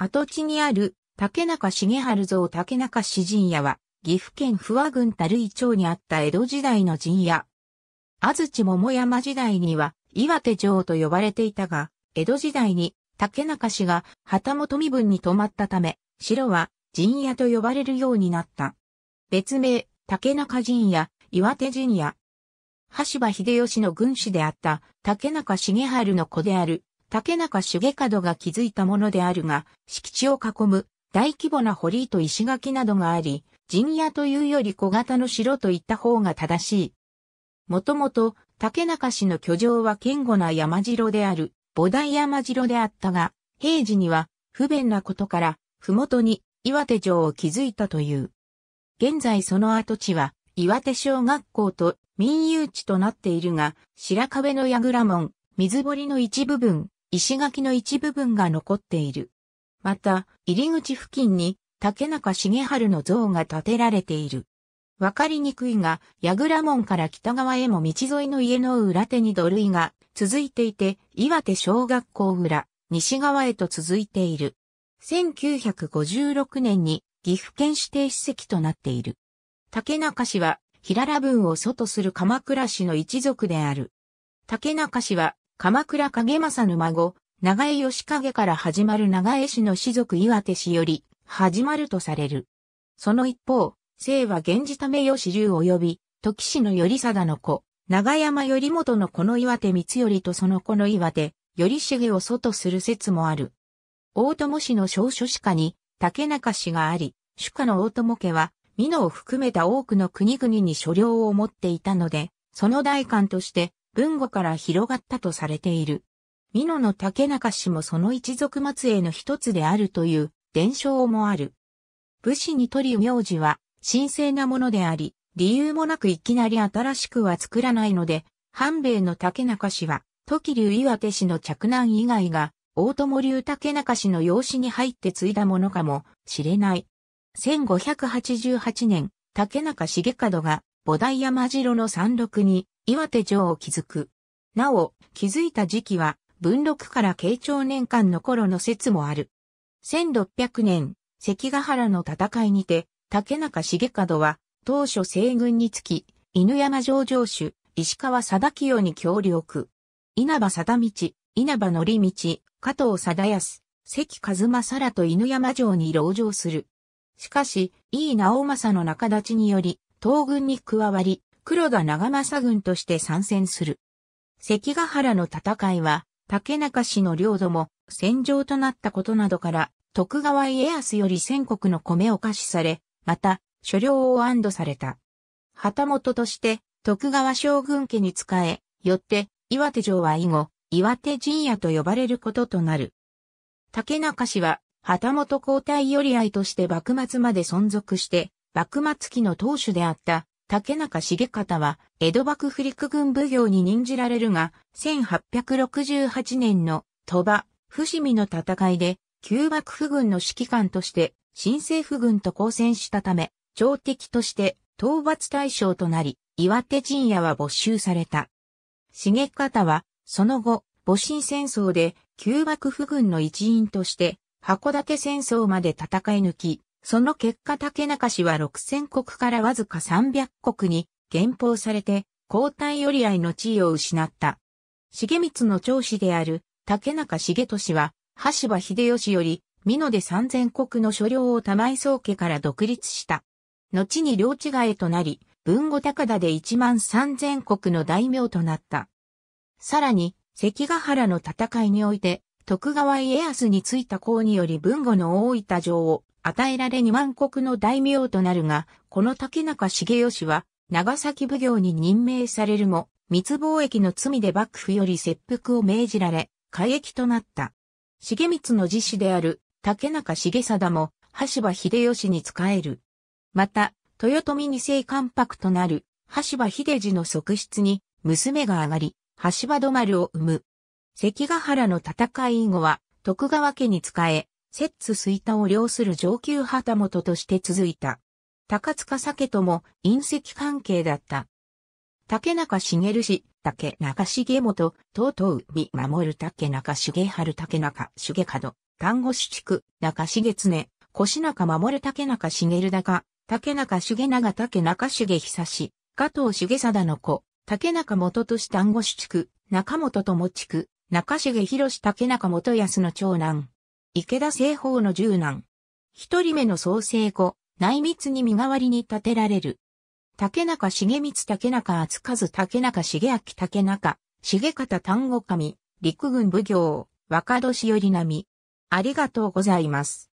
跡地にある竹中重春像竹中詩陣屋は、岐阜県不和郡樽井町にあった江戸時代の陣屋。安土桃山時代には岩手城と呼ばれていたが、江戸時代に竹中氏が旗本身分に泊まったため、城は陣屋と呼ばれるようになった。別名、竹中陣屋、岩手陣屋。橋場秀吉の軍師であった竹中重春の子である竹中茂門が築いたものであるが、敷地を囲む大規模な堀と石垣などがあり、陣屋というより小型の城といった方が正しい。もともと、竹中氏の居城は堅固な山城である、菩提山城であったが、平時には不便なことから、麓に岩手城を築いたという。現在その跡地は、岩手小学校と民有地となっているが、白壁の櫓門、水堀の一部分、石垣の一部分が残っている。また、入り口付近に竹中重春の像が建てられている。わかりにくいが、矢倉門から北側へも道沿いの家の裏手に土塁が続いていて、岩手小学校裏、西側へと続いている。1956年に岐阜県指定史跡となっている。竹中氏は、平良文を祖とする鎌倉氏の一族である。竹中氏は、鎌倉影正の孫、長江義景から始まる長江氏の氏族岩手氏より、始まるとされる。その一方、姓は源氏ため義龍及び、時氏の頼貞の子、長山頼元の子の岩手光頼とその子の岩手、頼重を祖とする説もある。大友氏の少書史家に、竹中氏があり、主家の大友家は、美濃を含めた多くの国々に所領を持っていたので、その代官として、文語から広がったとされている。美濃の竹中氏もその一族末裔の一つであるという伝承もある。武士にとり名字は神聖なものであり、理由もなくいきなり新しくは作らないので、半兵衛の竹中氏は、時流岩手氏の着難以外が、大友流竹中氏の養子に入って継いだものかもしれない。1588年、竹中重門が、菩提山城の山麓に、岩手城を築く。なお、築いた時期は、文禄から慶長年間の頃の説もある。1600年、関ヶ原の戦いにて、竹中重門は、当初西軍につき、犬山城城主、石川貞清に協力。稲葉貞道、稲葉則道、加藤貞康、関和正らと犬山城に籠城する。しかし、井伊直政の仲立ちにより、東軍に加わり、黒田長政軍として参戦する。関ヶ原の戦いは、竹中氏の領土も戦場となったことなどから、徳川家康より全国の米を貸しされ、また、所領を安堵された。旗本として、徳川将軍家に仕え、よって、岩手城は以後、岩手陣屋と呼ばれることとなる。竹中氏は、旗本交代寄り合いとして幕末まで存続して、幕末期の当主であった竹中重方は、江戸幕府陸軍奉行に任じられるが、1868年の鳥羽、伏見の戦いで、旧幕府軍の指揮官として、新政府軍と交戦したため、朝敵として討伐対象となり、岩手陣屋は没収された。重方は、その後、戊辰戦争で、旧幕府軍の一員として、函館戦争まで戦い抜き、その結果竹中氏は6000国からわずか300国に減俸されて、皇太寄り合いの地位を失った。重光の長子である竹中重氏は、橋場秀吉より、美濃で三千国の所領を玉井宗家から独立した。後に領地替えとなり、文後高田で一万三千国の大名となった。さらに、関ヶ原の戦いにおいて、徳川家康についた功により文後の大分城を与えられ二万国の大名となるが、この竹中重義は、長崎奉行に任命されるも、密貿易の罪で幕府より切腹を命じられ、改役となった。重光の自死である竹中重貞も、橋場秀吉に仕える。また、豊臣二世関白となる橋場秀次の側室に娘が上がり、橋場止まるを生む。関ヶ原の戦い以後は徳川家に仕え、摂津水田を領する上級旗本として続いた。高塚酒とも隕石関係だった。竹中茂氏、竹中重元、とう見守る竹中重春竹中重門、丹後市地区、中重常、越中守る竹中茂高、竹中重長竹中重久加藤重貞の子、竹中元とし丹後市地区、中本友地区、中重博竹中元康の長男、池田製法の十男。一人目の創生後、内密に身代わりに建てられる。竹中重光竹中厚和竹中重明竹中、重方丹後神、陸軍奉行、若年寄り並み。ありがとうございます。